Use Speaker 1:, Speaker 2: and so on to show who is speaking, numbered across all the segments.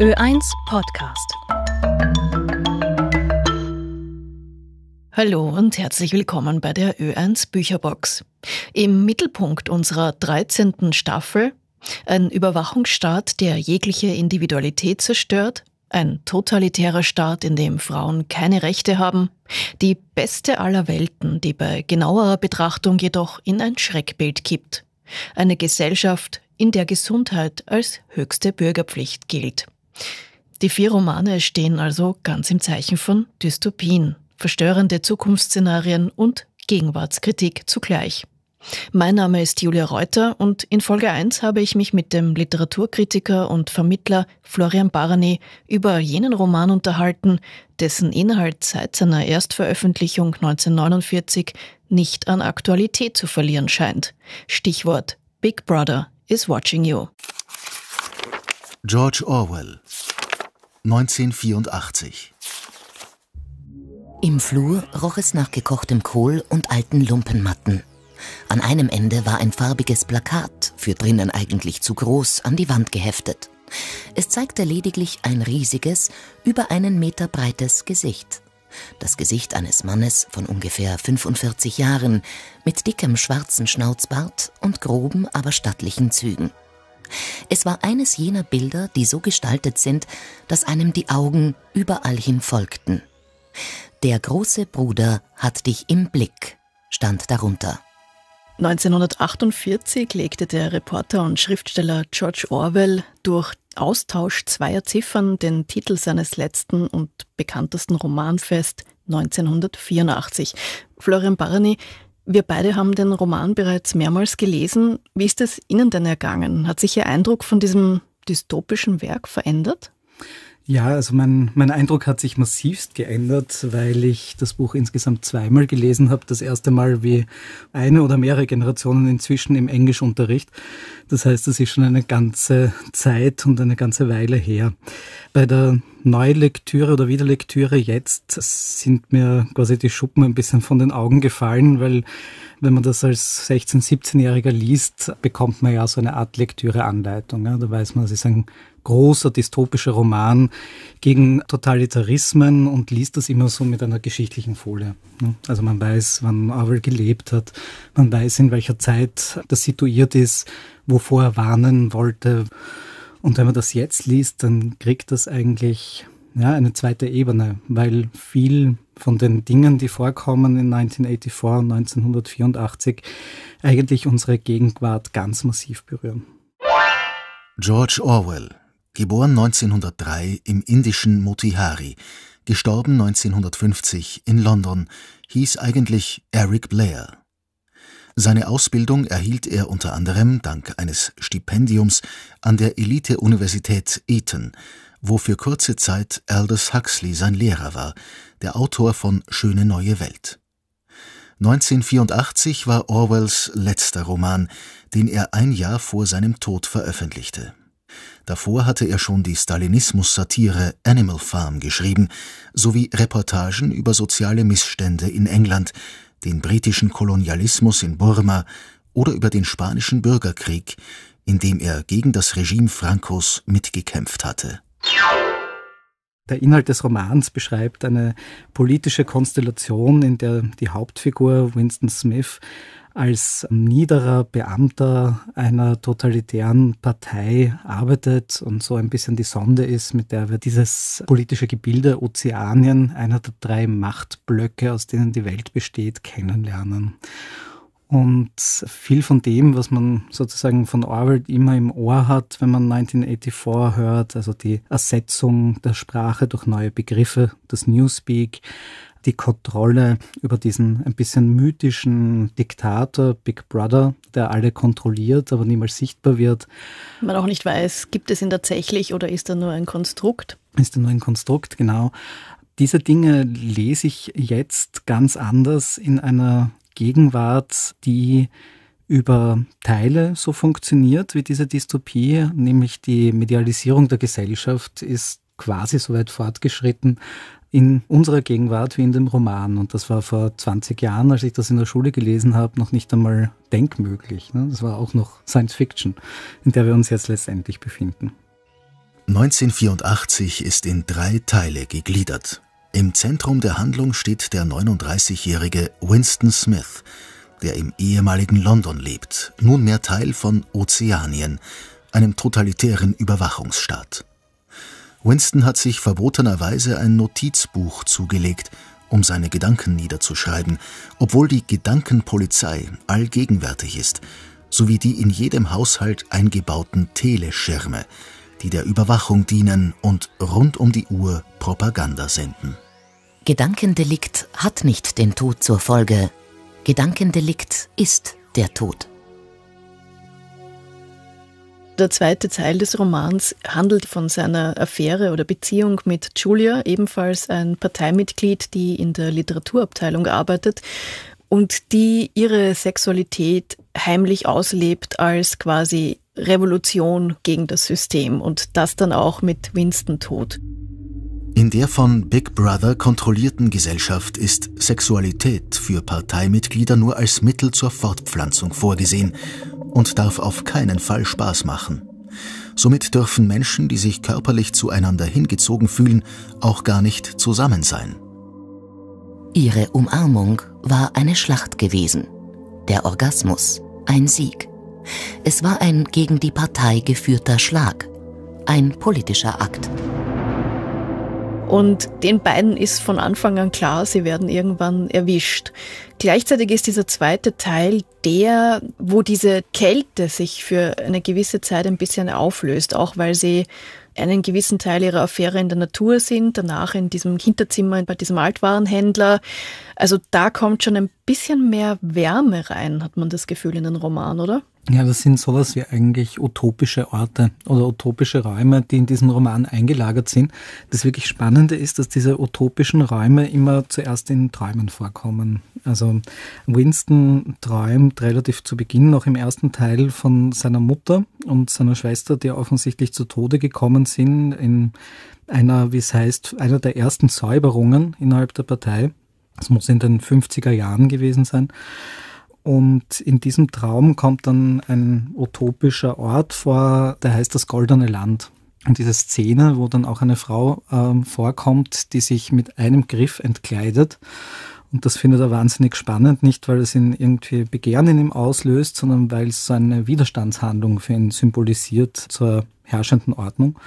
Speaker 1: Ö1 Podcast. Hallo und herzlich willkommen bei der Ö1 Bücherbox. Im Mittelpunkt unserer 13. Staffel ein Überwachungsstaat, der jegliche Individualität zerstört, ein totalitärer Staat, in dem Frauen keine Rechte haben, die beste aller Welten, die bei genauerer Betrachtung jedoch in ein Schreckbild kippt. Eine Gesellschaft, in der Gesundheit als höchste Bürgerpflicht gilt. Die vier Romane stehen also ganz im Zeichen von Dystopien, verstörende Zukunftsszenarien und Gegenwartskritik zugleich. Mein Name ist Julia Reuter und in Folge 1 habe ich mich mit dem Literaturkritiker und Vermittler Florian Barani über jenen Roman unterhalten, dessen Inhalt seit seiner Erstveröffentlichung 1949 nicht an Aktualität zu verlieren scheint. Stichwort Big Brother is watching you.
Speaker 2: George Orwell 1984
Speaker 3: Im Flur roch es nach gekochtem Kohl und alten Lumpenmatten. An einem Ende war ein farbiges Plakat, für drinnen eigentlich zu groß, an die Wand geheftet. Es zeigte lediglich ein riesiges, über einen Meter breites Gesicht. Das Gesicht eines Mannes von ungefähr 45 Jahren, mit dickem schwarzen Schnauzbart und groben, aber stattlichen Zügen. Es war eines jener Bilder, die so gestaltet sind, dass einem die Augen überall hin folgten. Der große Bruder hat dich im Blick, stand darunter.
Speaker 1: 1948 legte der Reporter und Schriftsteller George Orwell durch Austausch zweier Ziffern den Titel seines letzten und bekanntesten Romans fest, 1984. Florian Barney, wir beide haben den Roman bereits mehrmals gelesen. Wie ist es Ihnen denn ergangen? Hat sich Ihr Eindruck von diesem dystopischen Werk verändert?
Speaker 4: Ja, also mein, mein Eindruck hat sich massivst geändert, weil ich das Buch insgesamt zweimal gelesen habe. Das erste Mal wie eine oder mehrere Generationen inzwischen im Englischunterricht. Das heißt, das ist schon eine ganze Zeit und eine ganze Weile her. Bei der Neulektüre oder Wiederlektüre jetzt sind mir quasi die Schuppen ein bisschen von den Augen gefallen, weil wenn man das als 16-, 17-Jähriger liest, bekommt man ja so eine Art Lektüreanleitung. Ja? Da weiß man, es ist ein großer dystopischer Roman gegen Totalitarismen und liest das immer so mit einer geschichtlichen Folie. Ne? Also man weiß, wann Orwell gelebt hat, man weiß, in welcher Zeit das situiert ist, wovor er warnen wollte. Und wenn man das jetzt liest, dann kriegt das eigentlich ja, eine zweite Ebene, weil viel von den Dingen, die vorkommen in 1984 und 1984, eigentlich unsere Gegenwart ganz massiv berühren.
Speaker 2: George Orwell geboren 1903 im indischen Motihari, gestorben 1950 in London, hieß eigentlich Eric Blair. Seine Ausbildung erhielt er unter anderem dank eines Stipendiums an der Elite-Universität Eton, wo für kurze Zeit Aldous Huxley sein Lehrer war, der Autor von Schöne neue Welt. 1984 war Orwells letzter Roman, den er ein Jahr vor seinem Tod veröffentlichte. Davor hatte er schon die Stalinismus-Satire Animal Farm geschrieben, sowie Reportagen über soziale Missstände in England, den britischen Kolonialismus in Burma oder über den spanischen Bürgerkrieg, in dem er gegen das Regime Francos mitgekämpft hatte.
Speaker 4: Der Inhalt des Romans beschreibt eine politische Konstellation, in der die Hauptfigur Winston Smith als niederer Beamter einer totalitären Partei arbeitet und so ein bisschen die Sonde ist, mit der wir dieses politische Gebilde Ozeanien, einer der drei Machtblöcke, aus denen die Welt besteht, kennenlernen. Und viel von dem, was man sozusagen von Orwell immer im Ohr hat, wenn man 1984 hört, also die Ersetzung der Sprache durch neue Begriffe, das Newspeak, die Kontrolle über diesen ein bisschen mythischen Diktator, Big Brother, der alle kontrolliert, aber niemals sichtbar wird.
Speaker 1: Man auch nicht weiß, gibt es ihn tatsächlich oder ist er nur ein Konstrukt?
Speaker 4: Ist er nur ein Konstrukt, genau. Diese Dinge lese ich jetzt ganz anders in einer Gegenwart, die über Teile so funktioniert wie diese Dystopie, nämlich die Medialisierung der Gesellschaft ist quasi so weit fortgeschritten in unserer Gegenwart wie in dem Roman. Und das war vor 20 Jahren, als ich das in der Schule gelesen habe, noch nicht einmal denkmöglich. Ne? Das war auch noch Science Fiction, in der wir uns jetzt letztendlich befinden. 1984 ist in drei Teile gegliedert.
Speaker 2: Im Zentrum der Handlung steht der 39-jährige Winston Smith, der im ehemaligen London lebt, nunmehr Teil von Ozeanien, einem totalitären Überwachungsstaat. Winston hat sich verbotenerweise ein Notizbuch zugelegt, um seine Gedanken niederzuschreiben, obwohl die Gedankenpolizei allgegenwärtig ist, sowie die in jedem Haushalt eingebauten Teleschirme, die der Überwachung dienen und rund um die Uhr Propaganda senden.
Speaker 3: Gedankendelikt hat nicht den Tod zur Folge. Gedankendelikt ist der Tod.
Speaker 1: Der zweite Teil des Romans handelt von seiner Affäre oder Beziehung mit Julia, ebenfalls ein Parteimitglied, die in der Literaturabteilung arbeitet und die ihre Sexualität heimlich auslebt als quasi Revolution gegen das System und das dann auch mit Winston Tod.
Speaker 2: In der von Big Brother kontrollierten Gesellschaft ist Sexualität für Parteimitglieder nur als Mittel zur Fortpflanzung vorgesehen und darf auf keinen Fall Spaß machen. Somit dürfen Menschen, die sich körperlich zueinander hingezogen fühlen, auch gar nicht
Speaker 3: zusammen sein. Ihre Umarmung war eine Schlacht gewesen, der Orgasmus ein Sieg. Es war ein gegen die Partei geführter Schlag, ein
Speaker 1: politischer Akt. Und den beiden ist von Anfang an klar, sie werden irgendwann erwischt. Gleichzeitig ist dieser zweite Teil der, wo diese Kälte sich für eine gewisse Zeit ein bisschen auflöst, auch weil sie einen gewissen Teil ihrer Affäre in der Natur sind, danach in diesem Hinterzimmer bei diesem Altwarenhändler. Also da kommt schon ein bisschen mehr Wärme rein, hat man das Gefühl in den Roman, oder?
Speaker 4: Ja, das sind sowas wie eigentlich utopische Orte oder utopische Räume, die in diesem Roman eingelagert sind. Das wirklich Spannende ist, dass diese utopischen Räume immer zuerst in Träumen vorkommen. Also Winston träumt relativ zu Beginn noch im ersten Teil von seiner Mutter und seiner Schwester, die offensichtlich zu Tode gekommen sind in einer, wie es heißt, einer der ersten Säuberungen innerhalb der Partei. Das muss in den 50er Jahren gewesen sein. Und in diesem Traum kommt dann ein utopischer Ort vor, der heißt das Goldene Land. Und diese Szene, wo dann auch eine Frau ähm, vorkommt, die sich mit einem Griff entkleidet. Und das findet er wahnsinnig spannend, nicht weil es ihn irgendwie Begehren in ihm auslöst, sondern weil es so eine Widerstandshandlung für ihn symbolisiert zur herrschenden Ordnung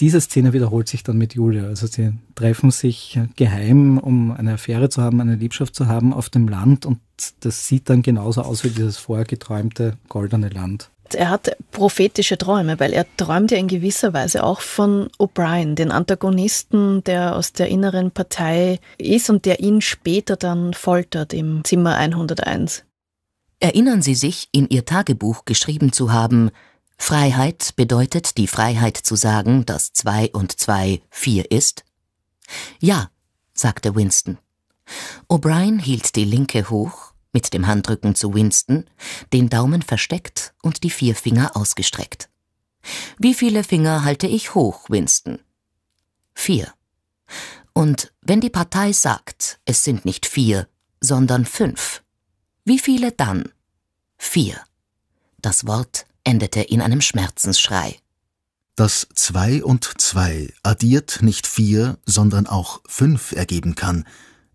Speaker 4: diese Szene wiederholt sich dann mit Julia. Also sie treffen sich geheim, um eine Affäre zu haben, eine Liebschaft zu haben auf dem Land und das sieht dann genauso aus wie dieses vorher geträumte goldene Land.
Speaker 1: Er hat prophetische Träume, weil er träumt ja in gewisser Weise auch von O'Brien, den Antagonisten, der aus der inneren Partei ist und der ihn später dann foltert im Zimmer 101.
Speaker 3: Erinnern Sie sich, in Ihr Tagebuch geschrieben zu haben, Freiheit bedeutet die Freiheit zu sagen, dass zwei und zwei vier ist? Ja, sagte Winston. O'Brien hielt die linke hoch, mit dem Handrücken zu Winston, den Daumen versteckt und die vier Finger ausgestreckt. Wie viele Finger halte ich hoch, Winston? Vier. Und wenn die Partei sagt, es sind nicht vier, sondern fünf, wie viele dann? Vier. Das Wort endete in einem Schmerzensschrei.
Speaker 2: Dass zwei und zwei addiert nicht vier, sondern auch fünf ergeben kann,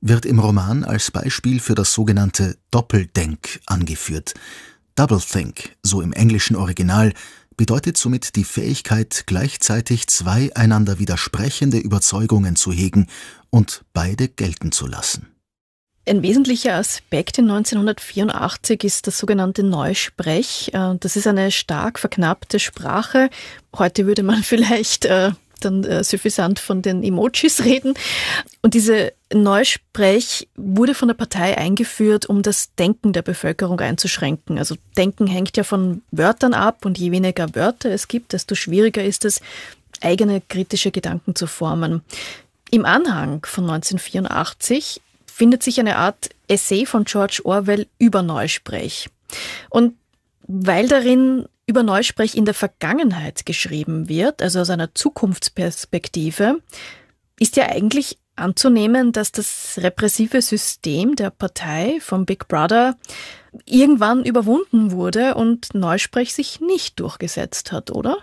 Speaker 2: wird im Roman als Beispiel für das sogenannte Doppeldenk angeführt. Doublethink, so im englischen Original, bedeutet somit die Fähigkeit, gleichzeitig zwei einander widersprechende Überzeugungen zu hegen und beide gelten zu lassen.
Speaker 1: Ein wesentlicher Aspekt in 1984 ist das sogenannte Neusprech. Äh, das ist eine stark verknappte Sprache. Heute würde man vielleicht äh, dann äh, suffisant von den Emojis reden. Und diese Neusprech wurde von der Partei eingeführt, um das Denken der Bevölkerung einzuschränken. Also Denken hängt ja von Wörtern ab und je weniger Wörter es gibt, desto schwieriger ist es, eigene kritische Gedanken zu formen. Im Anhang von 1984 findet sich eine Art Essay von George Orwell über Neusprech. Und weil darin über Neusprech in der Vergangenheit geschrieben wird, also aus einer Zukunftsperspektive, ist ja eigentlich anzunehmen, dass das repressive System der Partei vom Big Brother irgendwann überwunden wurde und Neusprech sich nicht durchgesetzt hat, oder?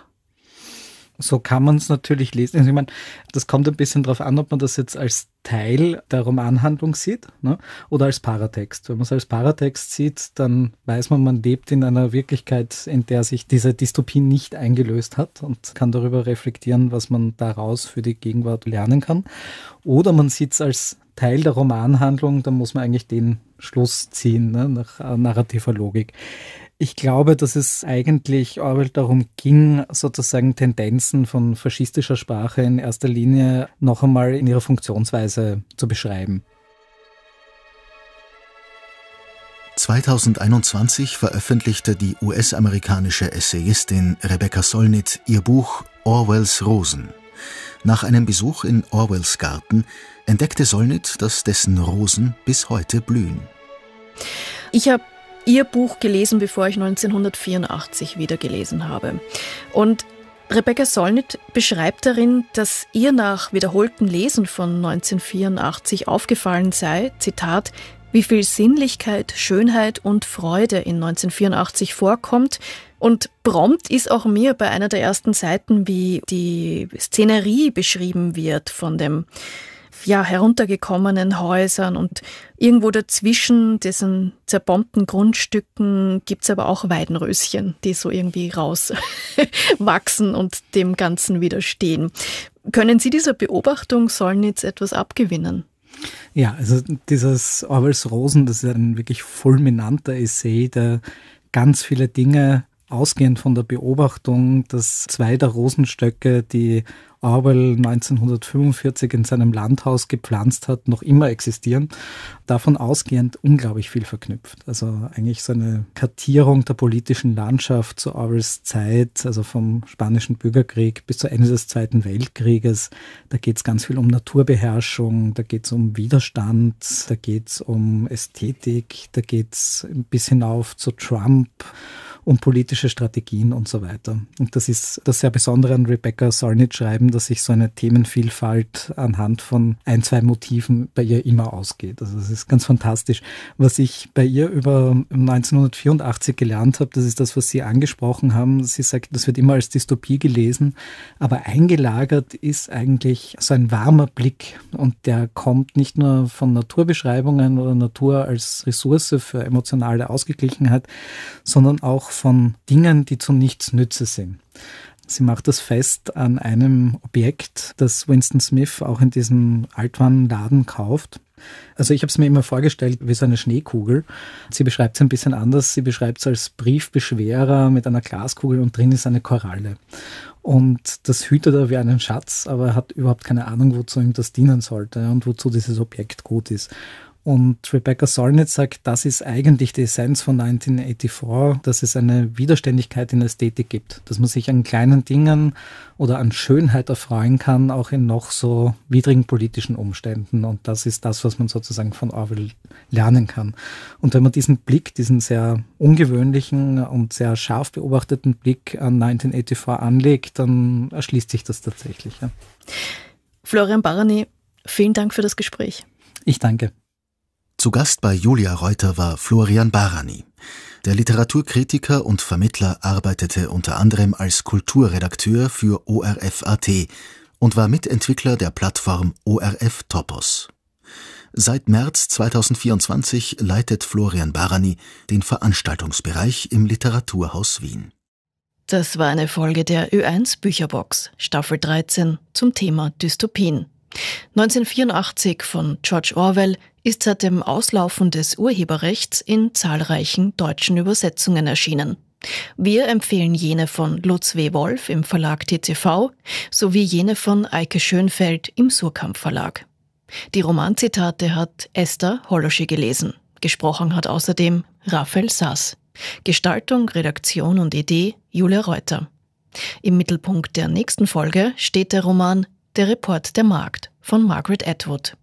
Speaker 4: So kann man es natürlich lesen. Also ich meine, das kommt ein bisschen darauf an, ob man das jetzt als Teil der Romanhandlung sieht ne? oder als Paratext. Wenn man es als Paratext sieht, dann weiß man, man lebt in einer Wirklichkeit, in der sich diese Dystopie nicht eingelöst hat und kann darüber reflektieren, was man daraus für die Gegenwart lernen kann. Oder man sieht es als Teil der Romanhandlung, dann muss man eigentlich den Schluss ziehen ne? nach äh, narrativer Logik. Ich glaube, dass es eigentlich Orwell darum ging, sozusagen Tendenzen von faschistischer Sprache in erster Linie noch einmal in ihrer Funktionsweise zu beschreiben.
Speaker 2: 2021 veröffentlichte die US-amerikanische Essayistin Rebecca Solnit ihr Buch Orwells Rosen. Nach einem Besuch in Orwells Garten entdeckte Solnit, dass dessen Rosen bis heute blühen.
Speaker 1: Ich habe ihr Buch gelesen, bevor ich 1984 wieder gelesen habe. Und Rebecca Solnit beschreibt darin, dass ihr nach wiederholten Lesen von 1984 aufgefallen sei, Zitat, wie viel Sinnlichkeit, Schönheit und Freude in 1984 vorkommt. Und prompt ist auch mir bei einer der ersten Seiten, wie die Szenerie beschrieben wird von dem ja, heruntergekommenen Häusern und irgendwo dazwischen, diesen zerbombten Grundstücken, gibt es aber auch Weidenröschen, die so irgendwie rauswachsen und dem Ganzen widerstehen. Können Sie dieser Beobachtung Solnitz etwas abgewinnen?
Speaker 4: Ja, also dieses Orwells Rosen, das ist ein wirklich fulminanter Essay, der ganz viele Dinge ausgehend von der Beobachtung, dass zwei der Rosenstöcke, die Orwell 1945 in seinem Landhaus gepflanzt hat, noch immer existieren. Davon ausgehend unglaublich viel verknüpft. Also eigentlich so eine Kartierung der politischen Landschaft zu Orwells Zeit, also vom spanischen Bürgerkrieg bis zu Ende des Zweiten Weltkrieges. Da geht es ganz viel um Naturbeherrschung, da geht es um Widerstand, da geht es um Ästhetik, da geht es bis hinauf zu Trump und politische Strategien und so weiter. Und das ist das sehr Besondere an Rebecca Solnit schreiben, dass sich so eine Themenvielfalt anhand von ein, zwei Motiven bei ihr immer ausgeht. Also das ist ganz fantastisch. Was ich bei ihr über 1984 gelernt habe, das ist das, was Sie angesprochen haben. Sie sagt, das wird immer als Dystopie gelesen, aber eingelagert ist eigentlich so ein warmer Blick und der kommt nicht nur von Naturbeschreibungen oder Natur als Ressource für emotionale Ausgeglichenheit, sondern auch von Dingen, die zu nichts Nütze sind. Sie macht das fest an einem Objekt, das Winston Smith auch in diesem Altwarenladen kauft. Also ich habe es mir immer vorgestellt wie so eine Schneekugel. Sie beschreibt es ein bisschen anders. Sie beschreibt es als Briefbeschwerer mit einer Glaskugel und drin ist eine Koralle. Und das hütet er wie einen Schatz, aber er hat überhaupt keine Ahnung, wozu ihm das dienen sollte und wozu dieses Objekt gut ist. Und Rebecca Solnit sagt, das ist eigentlich die Essenz von 1984, dass es eine Widerständigkeit in Ästhetik gibt, dass man sich an kleinen Dingen oder an Schönheit erfreuen kann, auch in noch so widrigen politischen Umständen. Und das ist das, was man sozusagen von Orwell lernen kann. Und wenn man diesen Blick, diesen sehr ungewöhnlichen und sehr scharf beobachteten Blick an 1984 anlegt, dann erschließt sich das tatsächlich. Ja.
Speaker 1: Florian Barani, vielen Dank für das Gespräch.
Speaker 2: Ich danke. Zu Gast bei Julia Reuter war Florian Barani. Der Literaturkritiker und Vermittler arbeitete unter anderem als Kulturredakteur für ORF.at und war Mitentwickler der Plattform ORF Topos. Seit März 2024 leitet Florian Barani den Veranstaltungsbereich im Literaturhaus Wien.
Speaker 1: Das war eine Folge der Ö1 Bücherbox, Staffel 13 zum Thema Dystopien. 1984 von George Orwell ist seit dem Auslaufen des Urheberrechts in zahlreichen deutschen Übersetzungen erschienen. Wir empfehlen jene von Lutz W. Wolf im Verlag TTV sowie jene von Eike Schönfeld im Surkamp Verlag. Die Romanzitate hat Esther Holosche gelesen. Gesprochen hat außerdem Raphael Saas. Gestaltung, Redaktion und Idee Julia Reuter. Im Mittelpunkt der nächsten Folge steht der Roman der Report der Markt von Margaret Atwood.